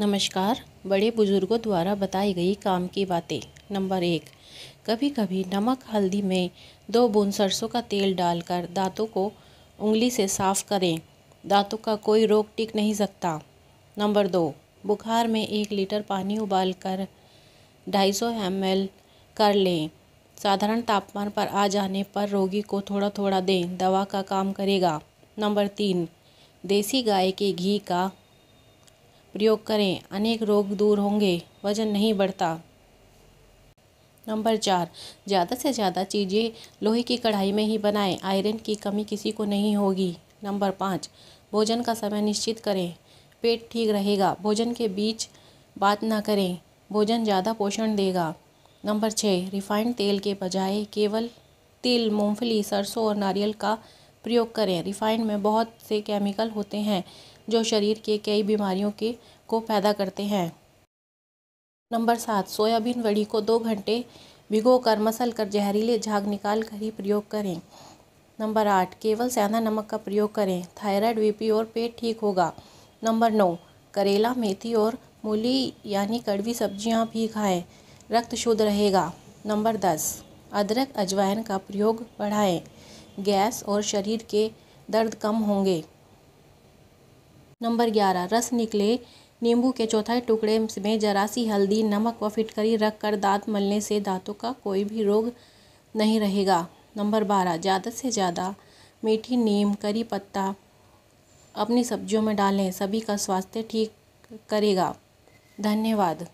नमस्कार बड़े बुजुर्गों द्वारा बताई गई काम की बातें नंबर एक कभी कभी नमक हल्दी में दो बूंद सरसों का तेल डालकर दांतों को उंगली से साफ करें दांतों का कोई रोग टिक नहीं सकता नंबर दो बुखार में एक लीटर पानी उबाल कर ढाई सौ एम कर लें साधारण तापमान पर आ जाने पर रोगी को थोड़ा थोड़ा दें दवा का काम करेगा नंबर तीन देसी गाय के घी का प्रयोग करें अनेक रोग दूर होंगे वजन नहीं बढ़ता नंबर चार ज़्यादा से ज़्यादा चीज़ें लोहे की कढ़ाई में ही बनाएं आयरन की कमी किसी को नहीं होगी नंबर पाँच भोजन का समय निश्चित करें पेट ठीक रहेगा भोजन के बीच बात ना करें भोजन ज़्यादा पोषण देगा नंबर छः रिफाइंड तेल के बजाय केवल तिल मूंगफली सरसों और नारियल का प्रयोग करें रिफाइंड में बहुत से केमिकल होते हैं जो शरीर के कई बीमारियों के को पैदा करते हैं नंबर सात सोयाबीन वड़ी को दो घंटे भिगो कर मसल कर जहरीले झाग निकाल कर ही प्रयोग करें नंबर आठ केवल सैंधा नमक का प्रयोग करें थायराइड वीपी और पेट ठीक होगा नंबर नौ करेला मेथी और मूली यानी कड़वी सब्जियां भी खाएं रक्त शुद्ध रहेगा नंबर दस अदरक अजवाइन का प्रयोग बढ़ाएं गैस और शरीर के दर्द कम होंगे नंबर ग्यारह रस निकले नींबू के चौथाई टुकड़े में जरा सी हल्दी नमक व फिटकरी रख कर दाँत मलने से दांतों का कोई भी रोग नहीं रहेगा नंबर बारह ज़्यादा से ज़्यादा मीठी नीम करी पत्ता अपनी सब्जियों में डालें सभी का स्वास्थ्य ठीक करेगा धन्यवाद